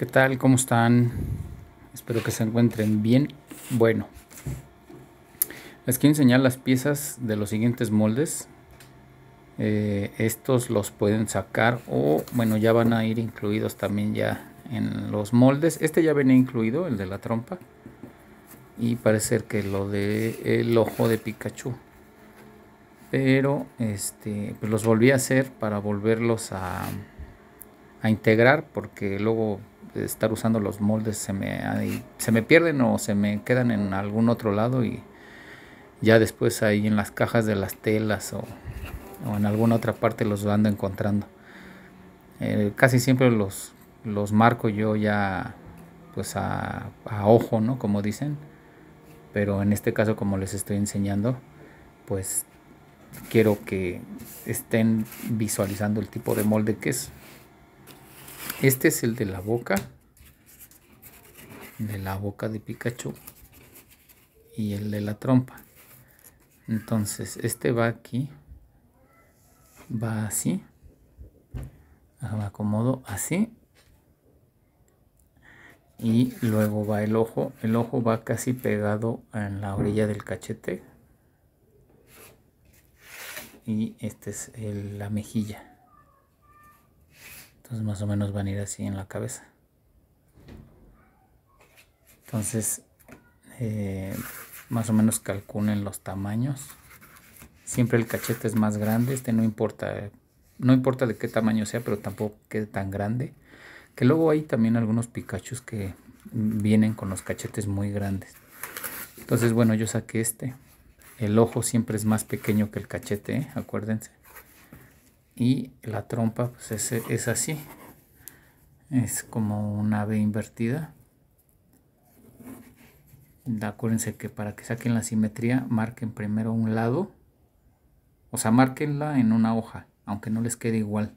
¿Qué tal? ¿Cómo están? Espero que se encuentren bien. Bueno, les quiero enseñar las piezas de los siguientes moldes. Eh, estos los pueden sacar o, bueno, ya van a ir incluidos también ya en los moldes. Este ya venía incluido, el de la trompa. Y parece que lo de el ojo de Pikachu. Pero, este, pues los volví a hacer para volverlos a a integrar porque luego estar usando los moldes se me, se me pierden o se me quedan en algún otro lado y ya después ahí en las cajas de las telas o, en alguna otra parte los ando encontrando. Eh, casi siempre los, los marco yo ya pues a, a, ojo, ¿no? Como dicen. Pero en este caso, como les estoy enseñando, pues quiero que estén visualizando el tipo de molde que es. Este es el de la boca. De la boca de Pikachu. Y el de la trompa. Entonces, este va aquí. Va así. Me acomodo así. Y luego va el ojo. El ojo va casi pegado en la orilla del cachete. Y este es la mejilla. Entonces más o menos van a ir así en la cabeza. Entonces, eh, más o menos calculen los tamaños. Siempre el cachete es más grande, este no importa, no importa de qué tamaño sea, pero tampoco quede tan grande. Que luego hay también algunos Pikachu que vienen con los cachetes muy grandes. Entonces, bueno, yo saqué este. El ojo siempre es más pequeño que el cachete, ¿eh? acuérdense y la trompa pues es, así es como una V invertida acuérdense que para que saquen la simetría marquen primero un lado o sea márquenla en una hoja aunque no les quede igual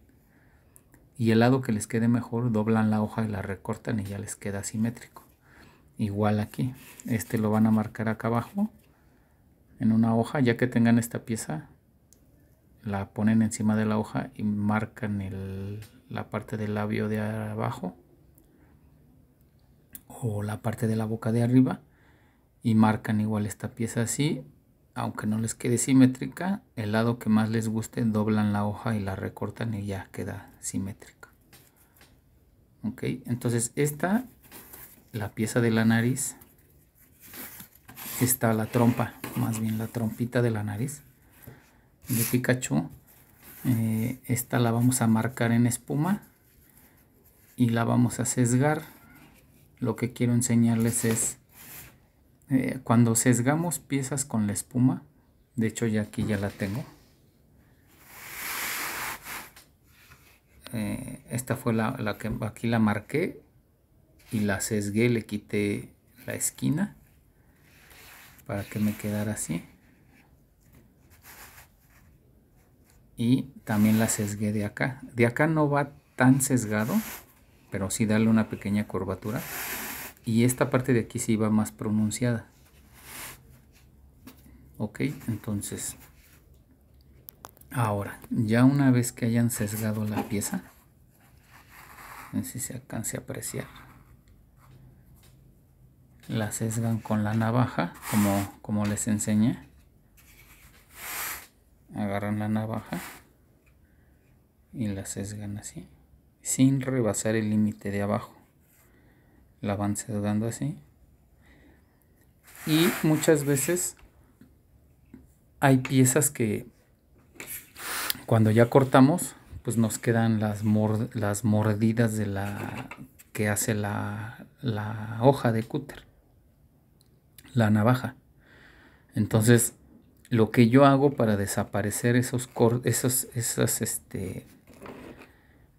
y el lado que les quede mejor doblan la hoja y la recortan y ya les queda simétrico igual aquí este lo van a marcar acá abajo en una hoja ya que tengan esta pieza la ponen encima de la hoja y marcan la parte del labio de abajo o la parte de la boca de arriba y marcan igual esta pieza así aunque no les quede simétrica el lado que más les guste doblan la hoja y la recortan y ya queda simétrica ok entonces esta la pieza de la nariz está la trompa más bien la trompita de la nariz de Pikachu. Eh, esta la vamos a marcar en espuma y la vamos a sesgar. Lo que quiero enseñarles es eh, cuando sesgamos piezas con la espuma. De hecho ya aquí ya la tengo. Eh, esta fue la, la que aquí la marqué y la sesgué, le quité la esquina para que me quedara así. y también la sesgué de acá. De acá no va tan sesgado, pero sí darle una pequeña curvatura. Y esta parte de aquí sí va más pronunciada. Ok, entonces... Ahora, ya una vez que hayan sesgado la pieza, si se alcance a apreciar, la sesgan con la navaja, como, como les enseñé agarran la navaja y la sesgan así, sin rebasar el límite de abajo. La van sesgando así. Y muchas veces hay piezas que cuando ya cortamos, pues nos quedan las, mordidas de la que hace la, la hoja de cúter, la navaja. Entonces, lo que yo hago para desaparecer esos, esas, este,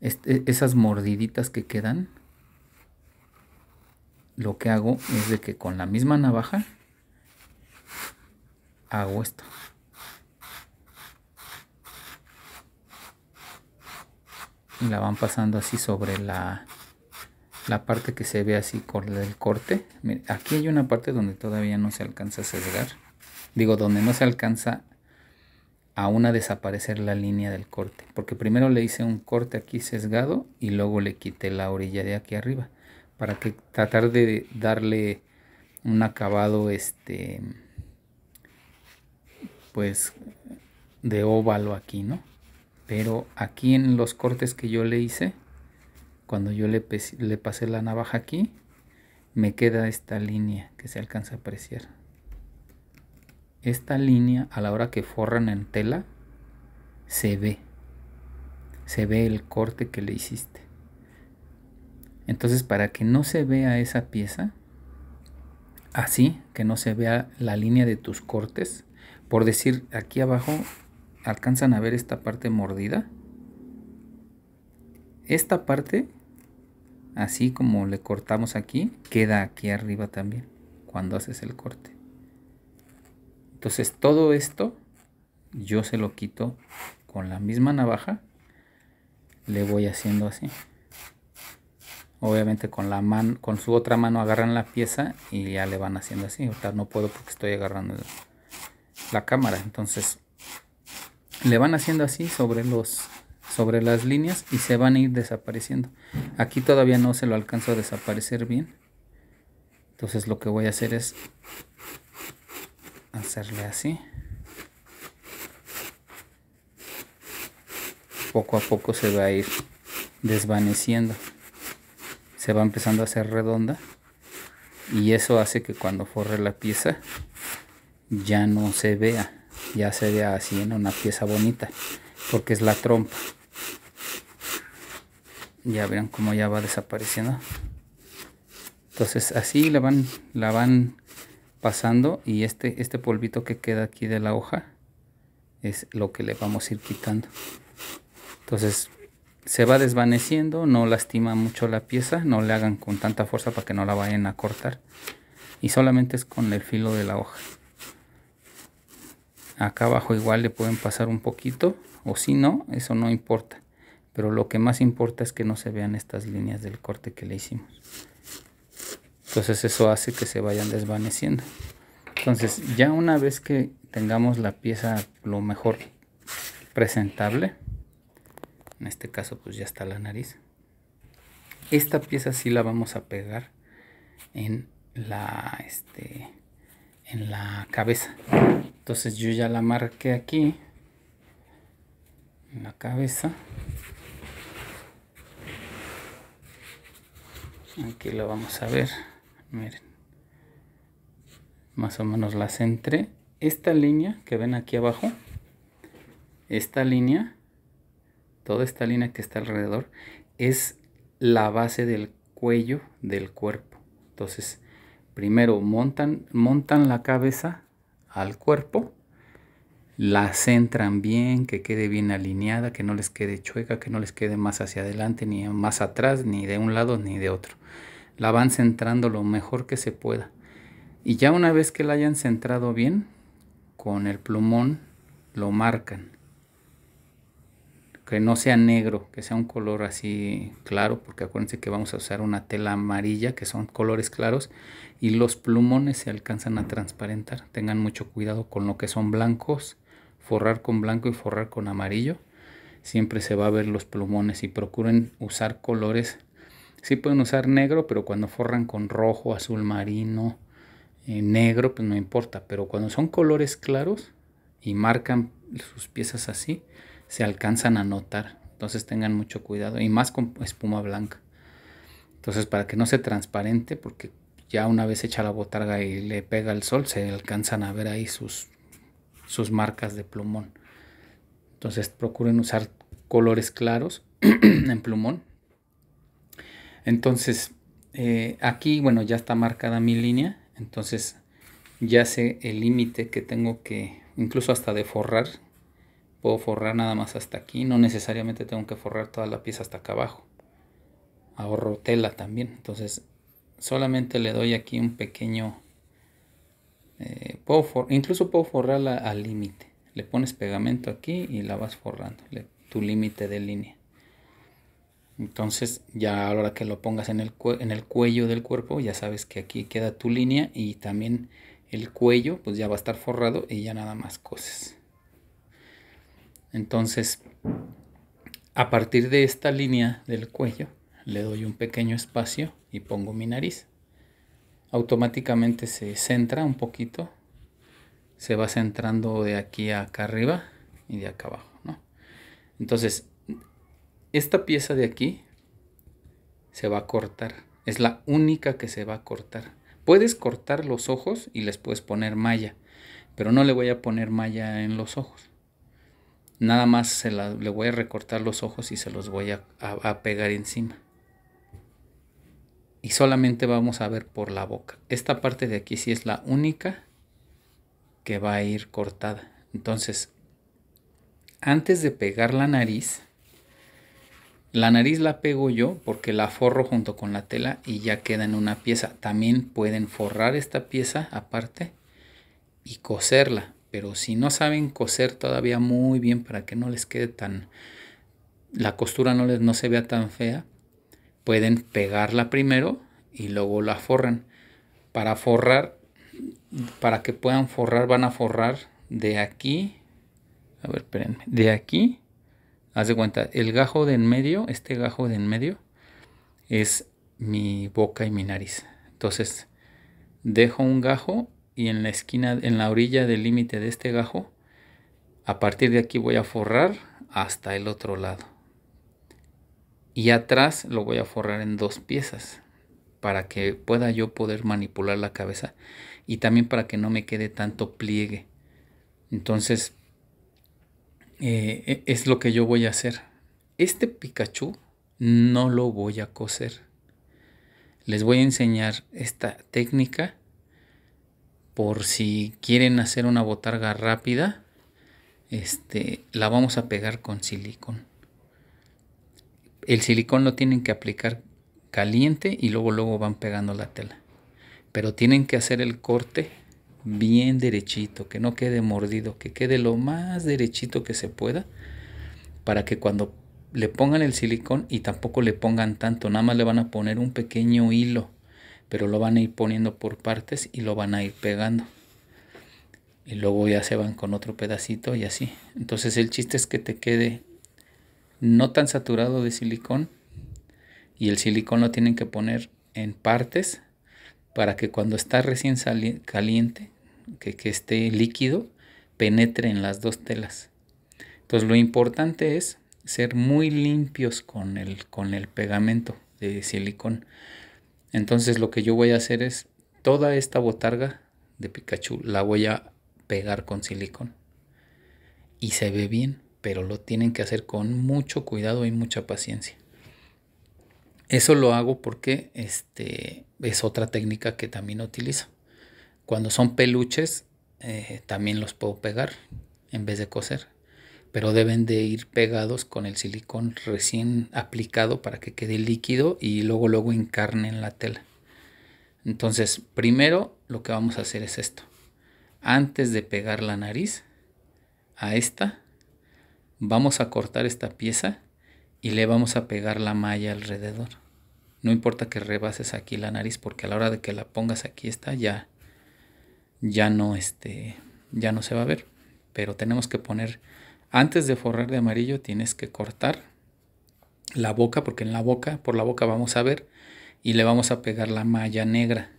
e, esas mordiditas que quedan, lo que hago es de que con la misma navaja hago esto. Y la van pasando así sobre la, parte que se ve así con el corte. aquí hay una parte donde todavía no se alcanza a cegar digo, donde no se alcanza aún a desaparecer la línea del corte, porque primero le hice un corte aquí sesgado y luego le quité la orilla de aquí arriba, para que tratar de darle un acabado este pues de óvalo aquí, ¿no? Pero aquí en los cortes que yo le hice, cuando yo le pasé la navaja aquí, me queda esta línea que se alcanza a apreciar esta línea a la hora que forran en tela se ve. Se ve el corte que le hiciste. Entonces para que no se vea esa pieza, así que no se vea la línea de tus cortes, por decir aquí abajo alcanzan a ver esta parte mordida. Esta parte, así como le cortamos aquí, queda aquí arriba también cuando haces el corte. Entonces todo esto yo se lo quito con la misma navaja. Le voy haciendo así. Obviamente con la con su otra mano agarran la pieza y ya le van haciendo así. no puedo porque estoy agarrando la cámara. Entonces le van haciendo así sobre los sobre las líneas y se van a ir desapareciendo. Aquí todavía no se lo alcanzo a desaparecer bien. Entonces lo que voy a hacer es hacerle así. Poco a poco se va a ir desvaneciendo. Se va empezando a hacer redonda. Y eso hace que cuando forre la pieza ya no se vea. Ya se vea así en una pieza bonita. Porque es la trompa. Ya vean cómo ya va desapareciendo. Entonces así la van, la van pasando y este, este polvito que queda aquí de la hoja es lo que le vamos a ir quitando. Entonces se va desvaneciendo, no lastima mucho la pieza, no le hagan con tanta fuerza para que no la vayan a cortar. Y solamente es con el filo de la hoja. Acá abajo igual le pueden pasar un poquito o si no, eso no importa. Pero lo que más importa es que no se vean estas líneas del corte que le hicimos. Entonces eso hace que se vayan desvaneciendo. Entonces ya una vez que tengamos la pieza lo mejor presentable, en este caso pues ya está la nariz, esta pieza sí la vamos a pegar en la, este, en la cabeza. Entonces yo ya la marqué aquí, en la cabeza. Aquí la vamos a ver miren, más o menos la centré. Esta línea que ven aquí abajo, esta línea, toda esta línea que está alrededor, es la base del cuello del cuerpo. Entonces, primero montan, montan la cabeza al cuerpo, la centran bien, que quede bien alineada, que no les quede chueca, que no les quede más hacia adelante, ni más atrás, ni de un lado, ni de otro la van centrando lo mejor que se pueda. Y ya una vez que la hayan centrado bien, con el plumón lo marcan. Que no sea negro, que sea un color así claro, porque acuérdense que vamos a usar una tela amarilla, que son colores claros, y los plumones se alcanzan a transparentar. Tengan mucho cuidado con lo que son blancos, forrar con blanco y forrar con amarillo. Siempre se va a ver los plumones y procuren usar colores Sí pueden usar negro, pero cuando forran con rojo, azul marino, eh, negro, pues no importa. Pero cuando son colores claros y marcan sus piezas así, se alcanzan a notar. Entonces tengan mucho cuidado. Y más con espuma blanca. Entonces para que no sea transparente, porque ya una vez hecha la botarga y le pega el sol, se alcanzan a ver ahí sus, sus marcas de plumón. Entonces procuren usar colores claros en plumón entonces, eh, aquí, bueno, ya está marcada mi línea. Entonces, ya sé el límite que tengo que, incluso hasta de forrar. Puedo forrar nada más hasta aquí. No necesariamente tengo que forrar toda la pieza hasta acá abajo. Ahorro tela también. Entonces, solamente le doy aquí un pequeño... Eh, incluso puedo forrarla al límite. Le pones pegamento aquí y la vas forrando. tu límite de línea. Entonces ya ahora que lo pongas en el, en el cuello del cuerpo, ya sabes que aquí queda tu línea y también el cuello pues ya va a estar forrado y ya nada más cosas. Entonces, a partir de esta línea del cuello, le doy un pequeño espacio y pongo mi nariz. Automáticamente se centra un poquito. Se va centrando de aquí acá arriba y de acá abajo, ¿no? Entonces, esta pieza de aquí se va a cortar. Es la única que se va a cortar. Puedes cortar los ojos y les puedes poner malla, pero no le voy a poner malla en los ojos. Nada más se le voy a recortar los ojos y se los voy a, a pegar encima. Y solamente vamos a ver por la boca. Esta parte de aquí sí es la única que va a ir cortada. Entonces, antes de pegar la nariz, la nariz la pego yo porque la forro junto con la tela y ya queda en una pieza. También pueden forrar esta pieza aparte y coserla. Pero si no saben coser todavía muy bien para que no les quede tan... La costura no, les, no se vea tan fea. Pueden pegarla primero y luego la forran. Para forrar, para que puedan forrar, van a forrar de aquí. A ver, espérenme. De aquí Haz de cuenta, el gajo de en medio, este gajo de en medio, es mi boca y mi nariz. Entonces, dejo un gajo y en la esquina, en la orilla del límite de este gajo, a partir de aquí voy a forrar hasta el otro lado. Y atrás lo voy a forrar en dos piezas para que pueda yo poder manipular la cabeza y también para que no me quede tanto pliegue. Entonces, eh, e, es lo que yo voy a hacer. Este Pikachu no lo voy a coser. Les voy a enseñar esta técnica por si quieren hacer una botarga rápida. Este, la vamos a pegar con silicón. El silicón lo tienen que aplicar caliente y luego luego van pegando la tela. Pero tienen que hacer el corte bien derechito, que no quede mordido, que quede lo más derechito que se pueda, para que cuando le pongan el silicón y tampoco le pongan tanto, nada más le van a poner un pequeño hilo, pero lo van a ir poniendo por partes y lo van a ir pegando. Y luego ya se van con otro pedacito y así. Entonces el chiste es que te quede no tan saturado de silicón y el silicón lo tienen que poner en partes para que cuando está recién caliente que, que líquido, penetre en las dos telas. Entonces pues lo importante es ser muy limpios con el, con el pegamento de silicón. Entonces lo que yo voy a hacer es toda esta botarga de Pikachu la voy a pegar con silicón. Y se ve bien, pero lo tienen que hacer con mucho cuidado y mucha paciencia. Eso lo hago porque este, es otra técnica que también utilizo. Cuando son peluches, eh, también los puedo pegar en vez de coser. Pero deben de ir pegados con el silicón recién aplicado para que quede líquido y luego luego encarne en la tela. Entonces, primero lo que vamos a hacer es esto. Antes de pegar la nariz a esta, vamos a cortar esta pieza y le vamos a pegar la malla alrededor. No importa que rebases aquí la nariz porque a la hora de que la pongas aquí está ya ya no, este, ya no se va a ver. Pero tenemos que poner, antes de forrar de amarillo, tienes que cortar la boca, porque en la boca, por la boca vamos a ver y le vamos a pegar la malla negra.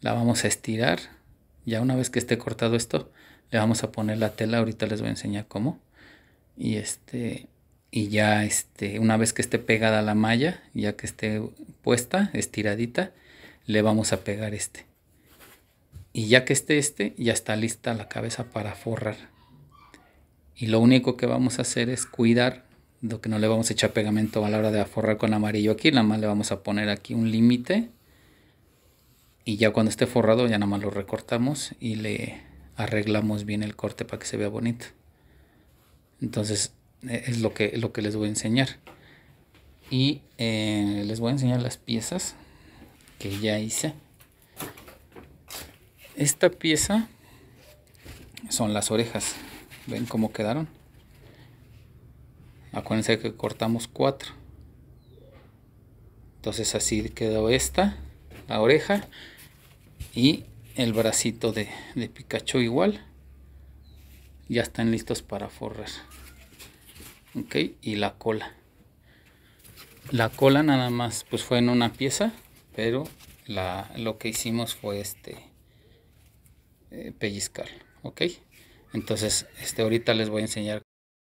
La vamos a estirar. Ya una vez que esté cortado esto, le vamos a poner la tela. Ahorita les voy a enseñar cómo. Y este, y ya este, una vez que esté pegada la malla, ya que esté puesta, estiradita, le vamos a pegar este. Y ya que esté este, ya está lista la cabeza para forrar. Y lo único que vamos a hacer es cuidar lo que no le vamos a echar pegamento a la hora de forrar con amarillo aquí. Nada más le vamos a poner aquí un límite. Y ya cuando esté forrado ya nada más lo recortamos y le arreglamos bien el corte para que se vea bonito. Entonces e, es lo que, lo que les voy a enseñar. Y eh, les voy a enseñar las piezas que ya hice. Esta pieza son las orejas. ¿Ven cómo quedaron? Acuérdense que cortamos cuatro. Entonces así quedó esta, la oreja y el bracito de, de Pikachu igual. Ya están listos para forrar. Ok, y la cola. La cola nada más pues fue en una pieza, pero lo que hicimos fue este pellizcal, eh, pellizcar, ¿ok? Entonces, este, ahorita les voy a enseñar